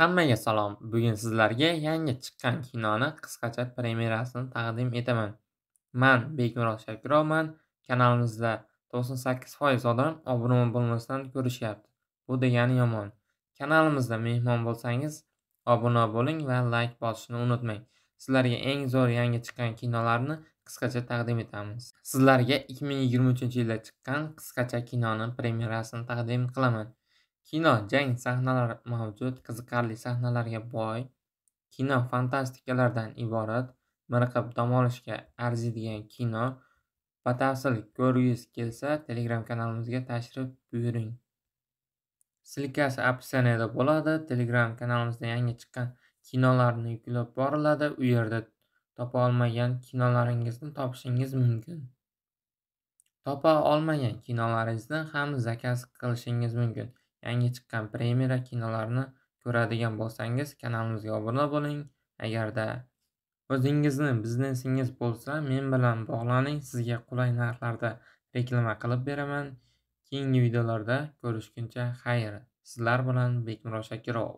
Hammaga salom. Bugun sizlarga yangi chiqqan kinoni qisqacha premyerasini taqdim etaman. Man Bekmurod Shakirovman. Kanalimizda 98% odam obuna bo'lmasdan ko'rishyapti. Bu degani yomon. Kanalimizda mehmon bo'lsangiz, obuna bo'ling va like bosishni unutmang. Sizlarga eng zo'r yangi chiqqan kinolarni qisqacha taqdim etamiz. Sizlarga 2023-yilda chiqqan qisqacha kinoni premyerasini taqdim qilaman. kino jang sahnalari mavjud qiziqarli sahnalarga boy kino fantastikalardan iborat miriqib dam olishga arziydigan kino batafsil ko'rgingiz kelsa telegram kanalimizga tashrif buyuring silkasi opsiyanada bo'ladi telegram kanalimizda yangi chiqqan kinolarni yuklab boriladi u yerda topa olmagan kinolaringizni topishingiz mumkin topa olmagan kinolaringizni ham zakaz qilishingiz mumkin yangi chiqqan premyera kinolarni ko'radigan bo'lsangiz kanalimizga obuna bo'ling agarda o'zingizni biznesingiz bo'lsa men bilan bog'laning sizga qulay narxlarda reklama qilib beraman keyingi videolarda ko'rishguncha xayr sizlar bilan bekmurod shakirov